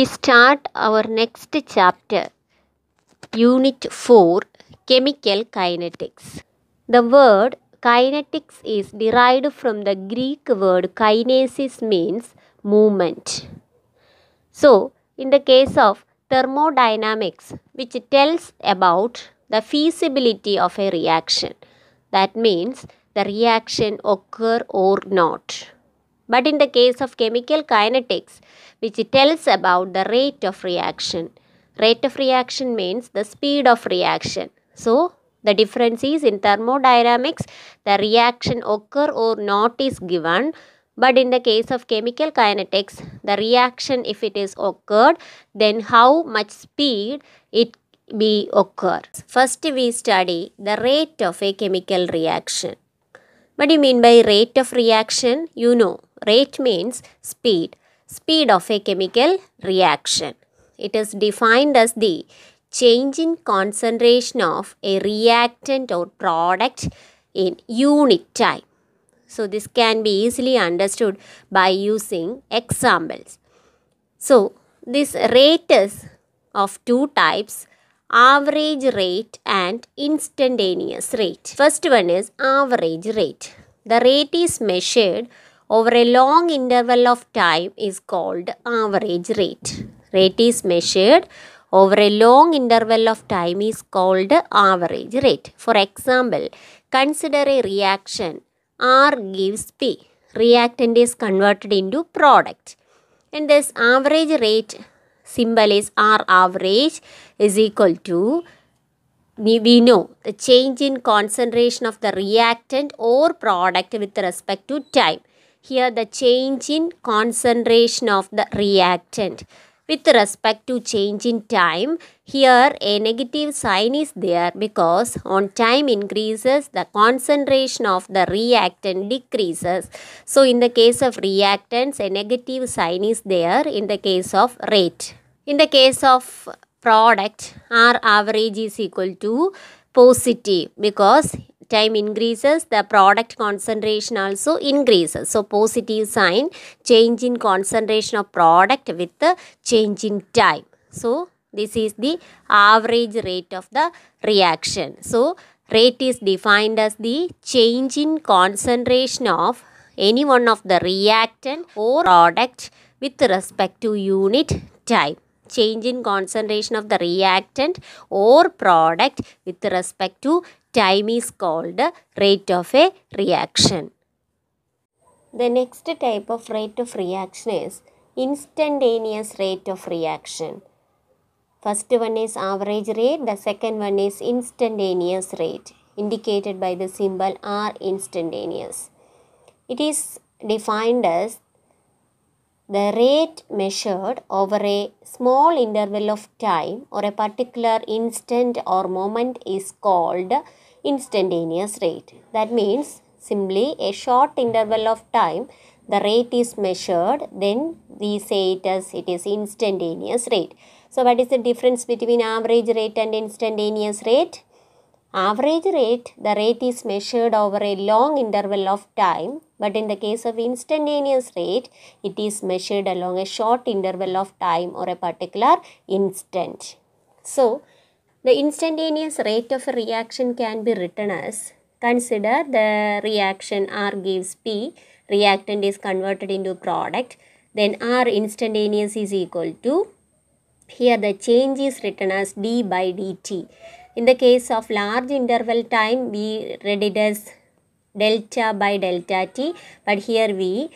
we start our next chapter, Unit 4 Chemical Kinetics. The word kinetics is derived from the Greek word kinesis means movement. So, in the case of thermodynamics, which tells about the feasibility of a reaction, that means the reaction occur or not but in the case of chemical kinetics, which tells about the rate of reaction. Rate of reaction means the speed of reaction. So, the difference is in thermodynamics, the reaction occur or not is given. But in the case of chemical kinetics, the reaction if it is occurred, then how much speed it be occur. First we study the rate of a chemical reaction. What do you mean by rate of reaction? You know Rate means speed, speed of a chemical reaction. It is defined as the change in concentration of a reactant or product in unit time. So this can be easily understood by using examples. So this rate is of two types average rate and instantaneous rate. First one is average rate. The rate is measured over a long interval of time is called average rate. Rate is measured over a long interval of time is called average rate. For example, consider a reaction R gives P. Reactant is converted into product. And this average rate symbol is R average is equal to we know the change in concentration of the reactant or product with respect to time. Here the change in concentration of the reactant. With respect to change in time, here a negative sign is there because on time increases, the concentration of the reactant decreases. So in the case of reactants, a negative sign is there in the case of rate. In the case of product, R average is equal to positive because time increases, the product concentration also increases. So positive sign, change in concentration of product with the change in time. So this is the average rate of the reaction. So rate is defined as the change in concentration of any one of the reactant or product with respect to unit time change in concentration of the reactant or product with respect to time is called rate of a reaction. The next type of rate of reaction is instantaneous rate of reaction. First one is average rate, the second one is instantaneous rate, indicated by the symbol R instantaneous. It is defined as the rate measured over a small interval of time or a particular instant or moment is called instantaneous rate. That means simply a short interval of time the rate is measured then we say it as it is instantaneous rate. So what is the difference between average rate and instantaneous rate? Average rate, the rate is measured over a long interval of time, but in the case of instantaneous rate, it is measured along a short interval of time or a particular instant. So, the instantaneous rate of a reaction can be written as consider the reaction R gives P, reactant is converted into product, then R instantaneous is equal to here the change is written as d by dt in the case of large interval time, we read it as delta by delta t, but here we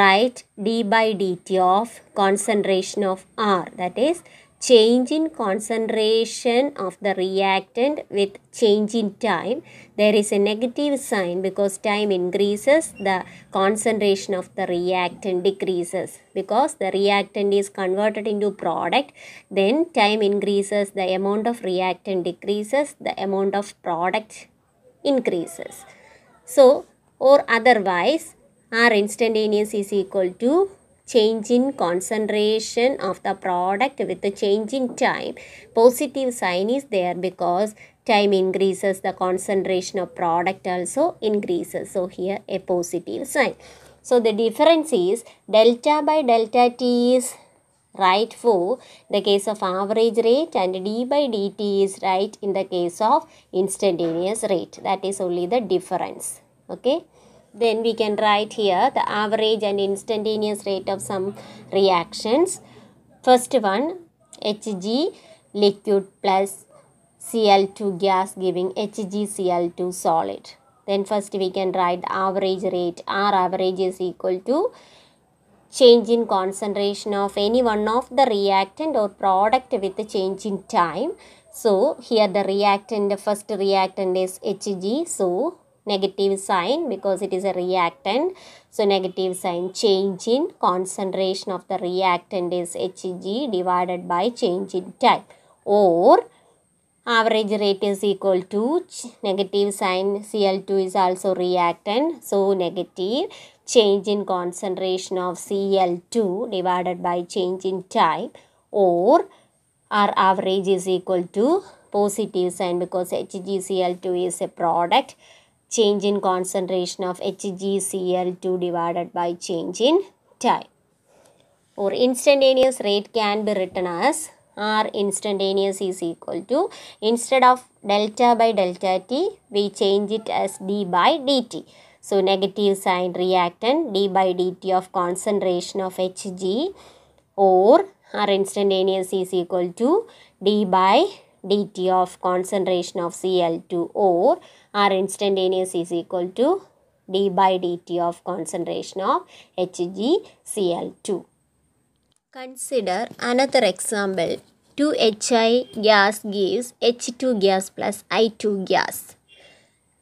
write d by dt of concentration of r, that is change in concentration of the reactant with change in time there is a negative sign because time increases the concentration of the reactant decreases because the reactant is converted into product then time increases the amount of reactant decreases the amount of product increases so or otherwise r instantaneous is equal to change in concentration of the product with the change in time. Positive sign is there because time increases the concentration of product also increases. So here a positive sign. So the difference is delta by delta t is right for the case of average rate and d by dt is right in the case of instantaneous rate. That is only the difference. Okay then we can write here the average and instantaneous rate of some reactions. First one Hg liquid plus Cl2 gas giving HgCl2 solid. Then first we can write average rate. Our average is equal to change in concentration of any one of the reactant or product with the change in time. So here the reactant, the first reactant is Hg. So negative sign because it is a reactant. So negative sign change in concentration of the reactant is Hg divided by change in time or average rate is equal to negative sign Cl2 is also reactant. So negative change in concentration of Cl2 divided by change in time or our average is equal to positive sign because HgCl2 is a product change in concentration of HgCl2 divided by change in time. Or instantaneous rate can be written as R instantaneous is equal to instead of delta by delta T we change it as D by dt. So negative sign reactant D by dt of concentration of Hg or R instantaneous is equal to D by dt of concentration of Cl2 or are instantaneous is equal to d by dt of concentration of HgCl2. Consider another example. 2HI gas gives H2 gas plus I2 gas.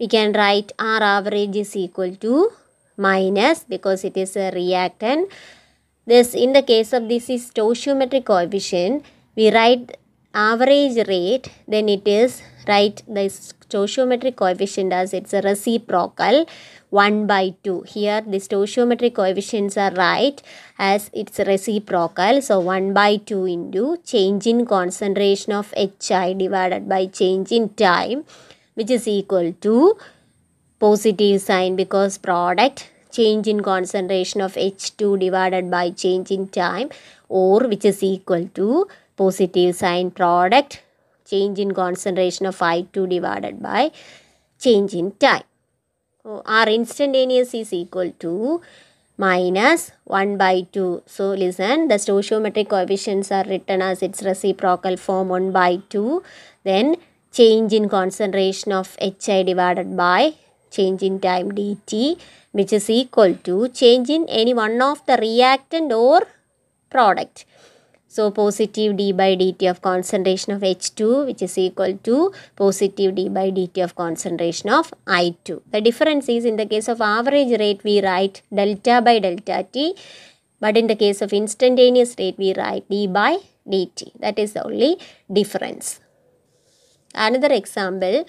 We can write R average is equal to minus because it is a reactant. This in the case of this is stoichiometric coefficient. We write average rate then it is right the stoichiometric coefficient as it's a reciprocal 1 by 2 here the stoichiometric coefficients are right as it's reciprocal so 1 by 2 into change in concentration of hi divided by change in time which is equal to positive sign because product change in concentration of H2 divided by change in time or which is equal to positive sign product change in concentration of I2 divided by change in time. So our instantaneous is equal to minus 1 by 2. So listen, the stoichiometric coefficients are written as its reciprocal form 1 by 2. Then change in concentration of HI divided by change in time dt which is equal to change in any one of the reactant or product. So positive d by dt of concentration of H2 which is equal to positive d by dt of concentration of I2. The difference is in the case of average rate we write delta by delta t but in the case of instantaneous rate we write d by dt. That is the only difference. Another example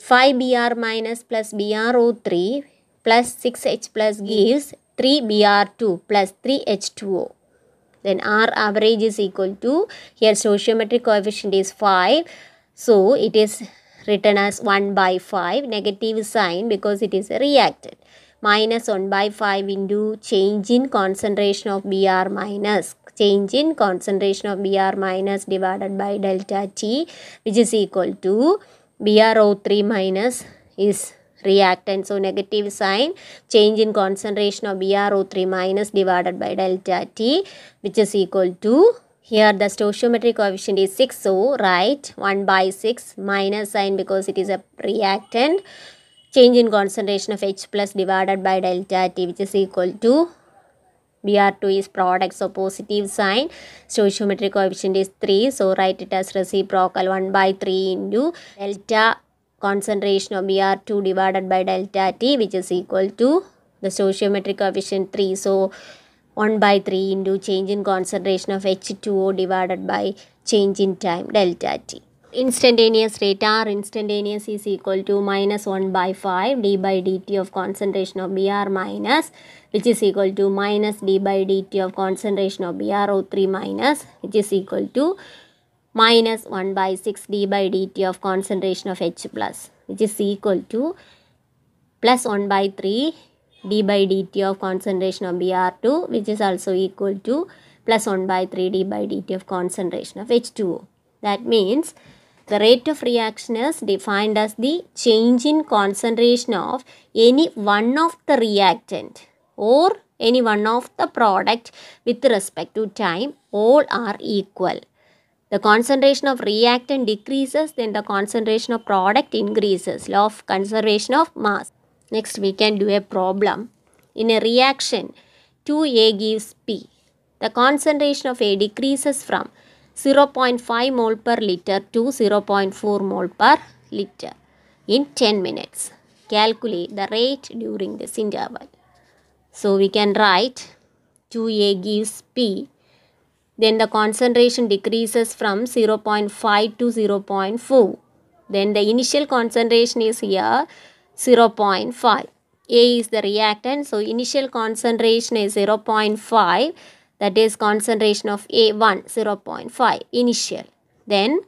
5br minus plus bro3 plus 6h plus gives 3br2 plus 3h2o then R average is equal to here stoichiometric coefficient is 5 so it is written as 1 by 5 negative sign because it is reacted minus 1 by 5 into change in concentration of Br minus change in concentration of Br minus divided by delta T which is equal to BrO3 minus is reactant. So negative sign, change in concentration of BrO3 minus divided by delta T which is equal to here the stoichiometric coefficient is 6 so right 1 by 6 minus sign because it is a reactant change in concentration of H plus divided by delta T which is equal to Br2 is product so positive sign stoichiometric coefficient is 3 so write it as reciprocal 1 by 3 into delta concentration of BR2 divided by delta T which is equal to the stoichiometric coefficient 3. So 1 by 3 into change in concentration of H2O divided by change in time delta T. Instantaneous rate R instantaneous is equal to minus 1 by 5 d by dt of concentration of Br minus which is equal to minus d by dt of concentration of BrO3 minus which is equal to minus 1 by 6 d by dt of concentration of H plus which is equal to plus 1 by 3 d by dt of concentration of Br2 which is also equal to plus 1 by 3 d by dt of concentration of H2O. That means the rate of reaction is defined as the change in concentration of any one of the reactant or any one of the product with respect to time all are equal the concentration of reactant decreases, then the concentration of product increases. Law of conservation of mass. Next, we can do a problem. In a reaction, 2A gives P. The concentration of A decreases from 0.5 mole per liter to 0.4 mole per liter in 10 minutes. Calculate the rate during this interval. So, we can write 2A gives P then the concentration decreases from 0.5 to 0.4. Then the initial concentration is here 0.5. A is the reactant. So initial concentration is 0.5. That is concentration of A1, 0.5 initial. Then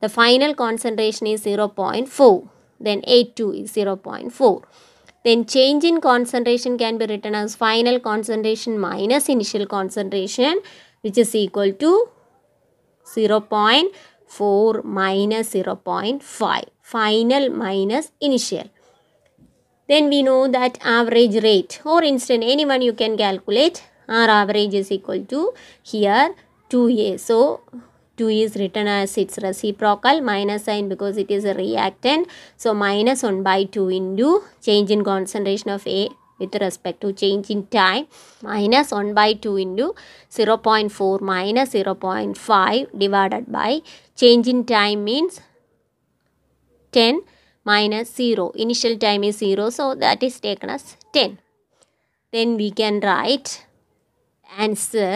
the final concentration is 0.4. Then A2 is 0.4 then change in concentration can be written as final concentration minus initial concentration which is equal to 0 0.4 minus 0 0.5 final minus initial then we know that average rate or instant anyone you can calculate our average is equal to here 2a so 2 is written as its reciprocal minus sign because it is a reactant so minus 1 by 2 into change in concentration of a with respect to change in time minus 1 by 2 into 0 0.4 minus 0 0.5 divided by change in time means 10 minus 0 initial time is 0 so that is taken as 10 then we can write answer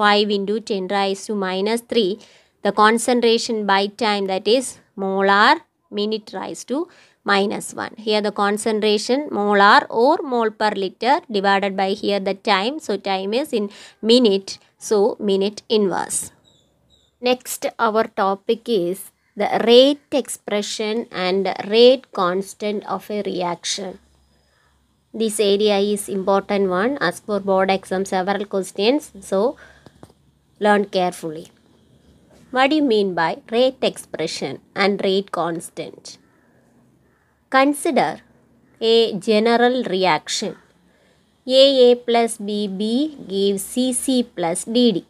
5 into 10 rise to minus 3 the concentration by time that is molar minute rise to minus 1. Here the concentration molar or mole per liter divided by here the time. So time is in minute. So minute inverse. Next our topic is the rate expression and rate constant of a reaction. This area is important one as for board exam several questions. So learn carefully. What do you mean by rate expression and rate constant? Consider a general reaction. AA plus BB gives CC plus DD.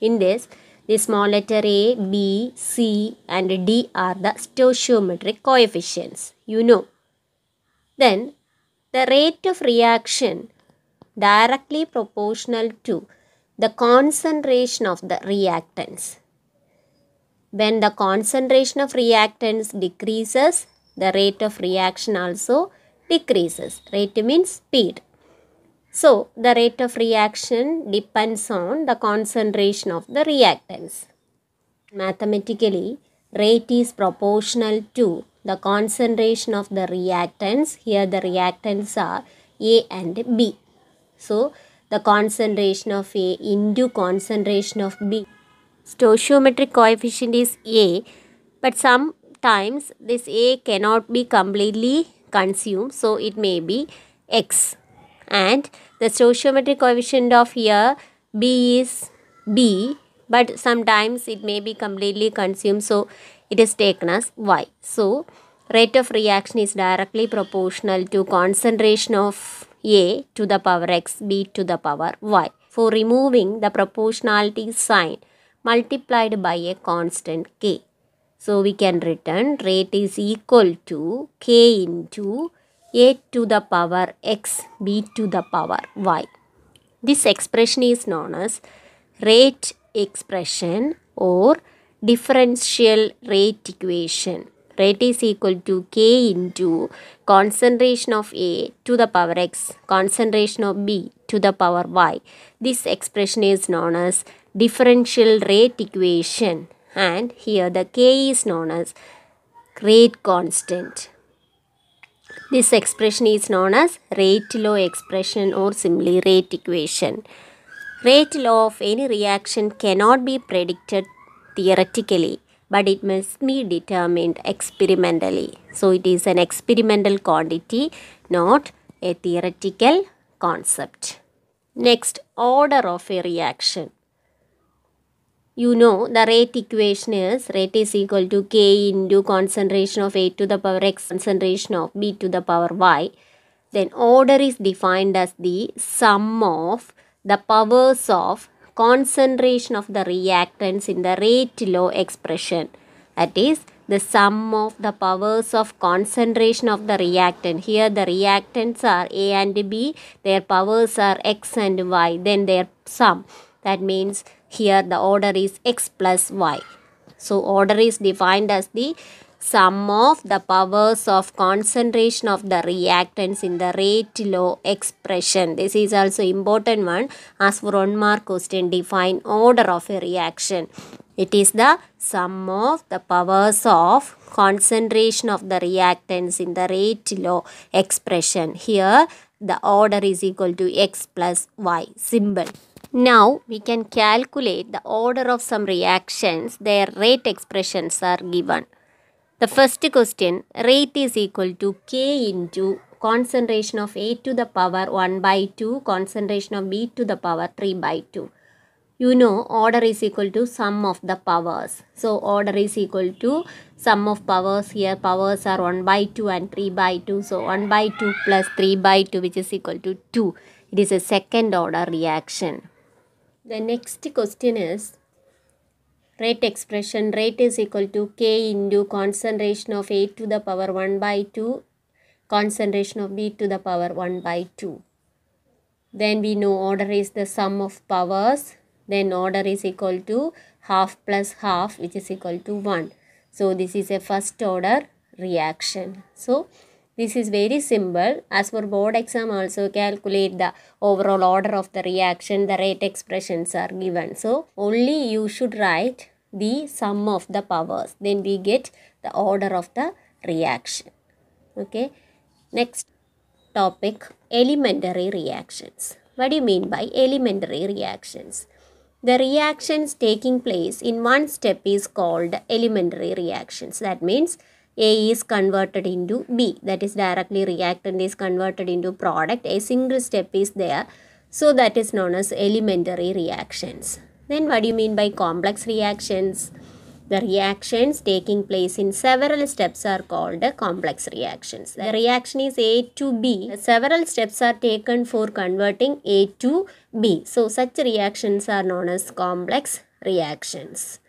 In this, the small letter A, B, C and D are the stoichiometric coefficients, you know. Then, the rate of reaction directly proportional to the concentration of the reactants. When the concentration of reactants decreases, the rate of reaction also decreases. Rate means speed. So, the rate of reaction depends on the concentration of the reactants. Mathematically, rate is proportional to the concentration of the reactants. Here the reactants are A and B. So, the concentration of A into concentration of B. Stoichiometric coefficient is A, but some times this A cannot be completely consumed so it may be X and the stoichiometric coefficient of here B is B but sometimes it may be completely consumed so it is taken as Y. So rate of reaction is directly proportional to concentration of A to the power X B to the power Y. For removing the proportionality sign multiplied by a constant K. So we can return rate is equal to k into a to the power x b to the power y. This expression is known as rate expression or differential rate equation. Rate is equal to k into concentration of a to the power x, concentration of b to the power y. This expression is known as differential rate equation and here the k is known as rate constant. This expression is known as rate law expression or simply rate equation. Rate law of any reaction cannot be predicted theoretically but it must be determined experimentally. So it is an experimental quantity not a theoretical concept. Next, order of a reaction you know the rate equation is rate is equal to k into concentration of a to the power x concentration of b to the power y. Then order is defined as the sum of the powers of concentration of the reactants in the rate law expression. That is the sum of the powers of concentration of the reactant. Here the reactants are A and B, their powers are X and Y, then their sum. That means here the order is x plus y. So order is defined as the sum of the powers of concentration of the reactants in the rate law expression. This is also important one as for one mark question define order of a reaction. It is the sum of the powers of concentration of the reactants in the rate law expression. Here the order is equal to x plus y symbol. Now we can calculate the order of some reactions, their rate expressions are given. The first question, rate is equal to K into concentration of A to the power 1 by 2, concentration of B to the power 3 by 2. You know order is equal to sum of the powers. So order is equal to sum of powers here powers are 1 by 2 and 3 by 2. So 1 by 2 plus 3 by 2 which is equal to 2. It is a second order reaction. The next question is rate expression. Rate is equal to K into concentration of A to the power 1 by 2 concentration of B to the power 1 by 2. Then we know order is the sum of powers. Then order is equal to half plus half which is equal to 1. So this is a first order reaction. So this is very simple. As for board exam also calculate the overall order of the reaction, the rate expressions are given. So only you should write the sum of the powers. Then we get the order of the reaction. Okay. Next topic, elementary reactions. What do you mean by elementary reactions? The reactions taking place in one step is called elementary reactions. That means a is converted into B that is directly reactant is converted into product a single step is there so that is known as elementary reactions. Then what do you mean by complex reactions? The reactions taking place in several steps are called complex reactions. The reaction is A to B. Several steps are taken for converting A to B. So such reactions are known as complex reactions.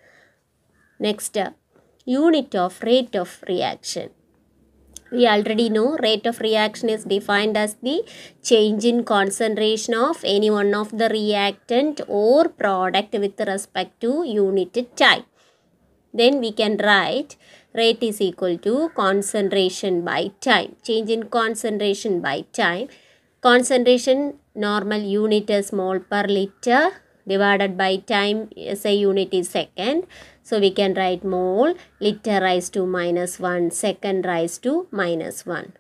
Next, unit of rate of reaction. We already know rate of reaction is defined as the change in concentration of any one of the reactant or product with respect to unit time. Then we can write rate is equal to concentration by time. Change in concentration by time. Concentration normal unit is mole per liter divided by time Say unit is second. So we can write mole liter rise to minus 1, second rise to minus 1.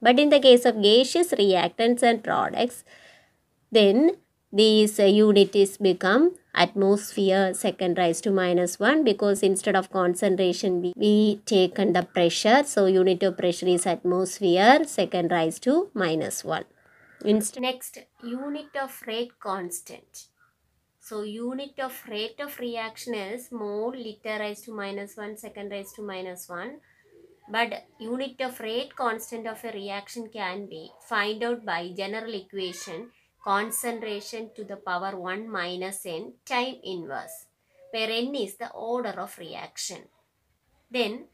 But in the case of gaseous reactants and products, then this uh, unit is become atmosphere second rise to minus 1 because instead of concentration we, we taken the pressure so unit of pressure is atmosphere second rise to minus 1 Inst next unit of rate constant so unit of rate of reaction is mole liter raised to minus 1, second raised to minus 1. But unit of rate constant of a reaction can be find out by general equation concentration to the power 1 minus n time inverse where n is the order of reaction. Then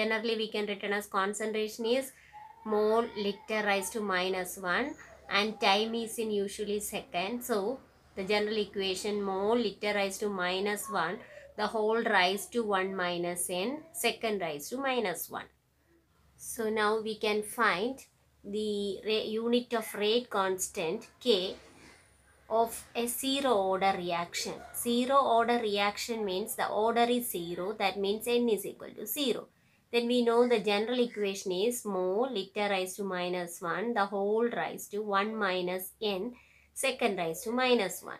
generally we can written as concentration is mole liter raised to minus 1 and time is in usually second. So the general equation mole liter rise to minus 1 the whole rise to 1 minus n second rise to minus 1. So now we can find the unit of rate constant K of a zero order reaction. Zero order reaction means the order is zero that means n is equal to zero then we know the general equation is more liter rise to minus 1 the whole rise to 1 minus n second rise to minus 1.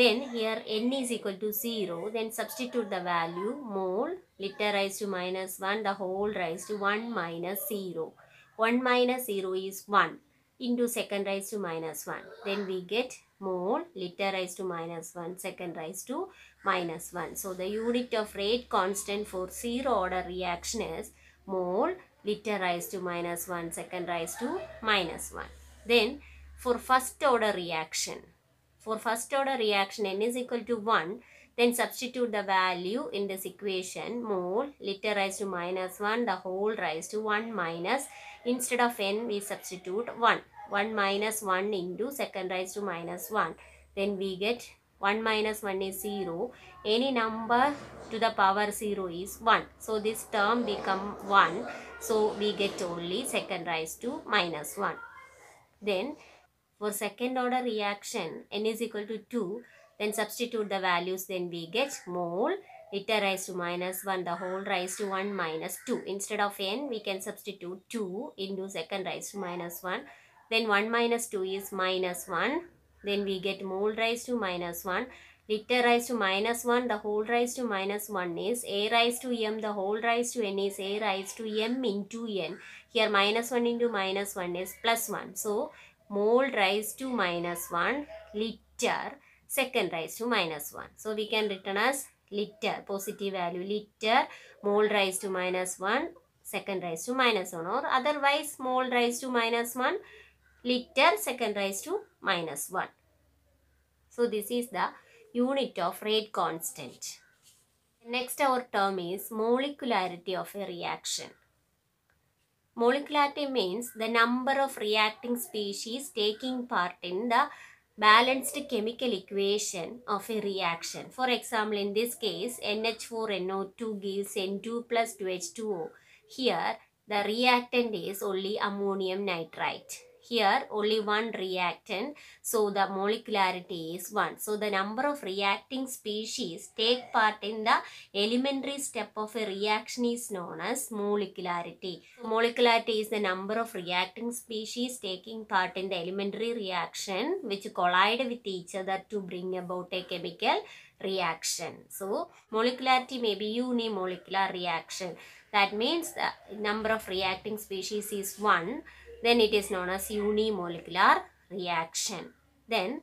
Then here n is equal to 0 then substitute the value mole liter rise to minus 1 the whole rise to 1 minus 0. 1 minus 0 is 1 into second rise to minus 1. Then we get mole liter rise to minus 1 second rise to minus 1. So the unit of rate constant for zero order reaction is mole liter raised to minus 1 second raised to minus 1. Then for first order reaction, for first order reaction n is equal to 1 then substitute the value in this equation mole liter raised to minus 1 the whole raised to 1 minus instead of n we substitute 1 1 minus 1 into second raised to minus 1 then we get 1 minus 1 is 0. Any number to the power 0 is 1. So this term become 1. So we get only second rise to minus 1. Then for second order reaction n is equal to 2. Then substitute the values then we get mole it rise to minus 1 the whole rise to 1 minus 2. Instead of n we can substitute 2 into second rise to minus 1. Then 1 minus 2 is minus 1 then we get mole rise to minus 1. Liter rise to minus 1, the whole rise to minus 1 is a rise to m, the whole rise to n is a rise to m into n. Here minus 1 into minus 1 is plus 1. So, mole rise to minus 1, liter, second rise to minus 1. So, we can written as liter, positive value liter, mole rise to minus 1, second rise to minus 1 or otherwise mole rise to minus 1 liter second rise to minus 1. So this is the unit of rate constant. Next our term is molecularity of a reaction. Molecularity means the number of reacting species taking part in the balanced chemical equation of a reaction. For example, in this case, NH4NO2 gives N2 plus 2H2O. Here, the reactant is only ammonium nitrite here only one reactant so the molecularity is 1 so the number of reacting species take part in the elementary step of a reaction is known as molecularity so molecularity is the number of reacting species taking part in the elementary reaction which collide with each other to bring about a chemical reaction. So, molecularity may be unimolecular reaction. That means the number of reacting species is 1 then it is known as unimolecular reaction. Then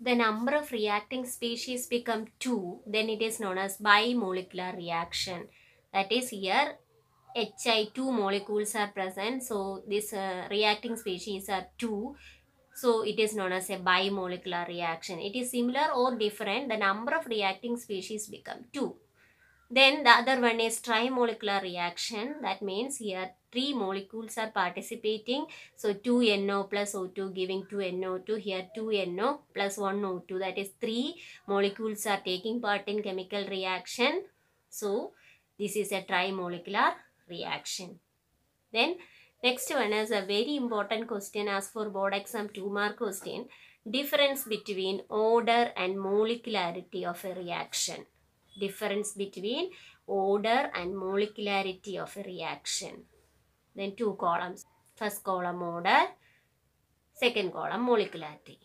the number of reacting species become 2, then it is known as bimolecular reaction. That is here HI2 molecules are present. So this uh, reacting species are 2. So it is known as a bimolecular reaction. It is similar or different. The number of reacting species become 2. Then the other one is trimolecular reaction. That means here three molecules are participating. So 2NO plus O2 giving 2NO2. Here 2NO plus 1O2. That is three molecules are taking part in chemical reaction. So this is a trimolecular reaction. Then next one is a very important question as for board exam 2 mark question. Difference between order and molecularity of a reaction. Difference between order and molecularity of a reaction then two columns. First column order, second column molecularity.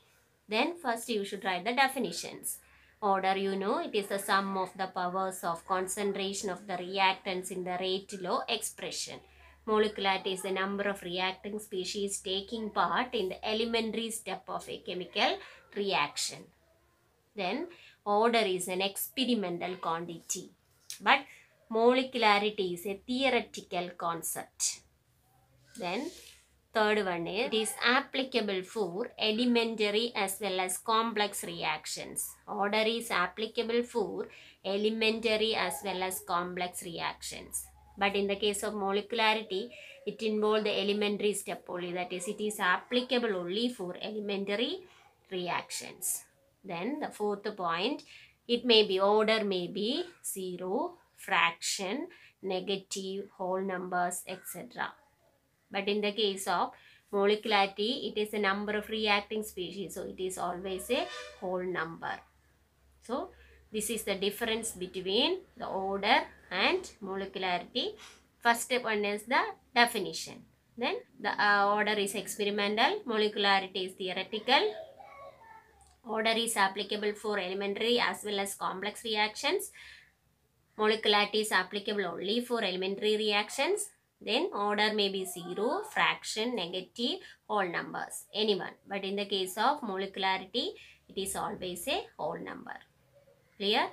Then first you should write the definitions. Order you know it is the sum of the powers of concentration of the reactants in the rate law expression. Molecularity is the number of reacting species taking part in the elementary step of a chemical reaction. Then order is an experimental quantity. But molecularity is a theoretical concept. Then third one is it is applicable for elementary as well as complex reactions. Order is applicable for elementary as well as complex reactions. But in the case of molecularity, it involves the elementary step only. That is, it is applicable only for elementary reactions. Then the fourth point, it may be order may be 0, fraction, negative, whole numbers, etc. But in the case of molecularity, it is a number of reacting species. So it is always a whole number. So this is the difference between the order and molecularity. First one is the definition. Then the uh, order is experimental, molecularity is theoretical, order is applicable for elementary as well as complex reactions, molecularity is applicable only for elementary reactions, then order may be 0, fraction, negative, whole numbers, anyone. But in the case of molecularity, it is always a whole number. Clear?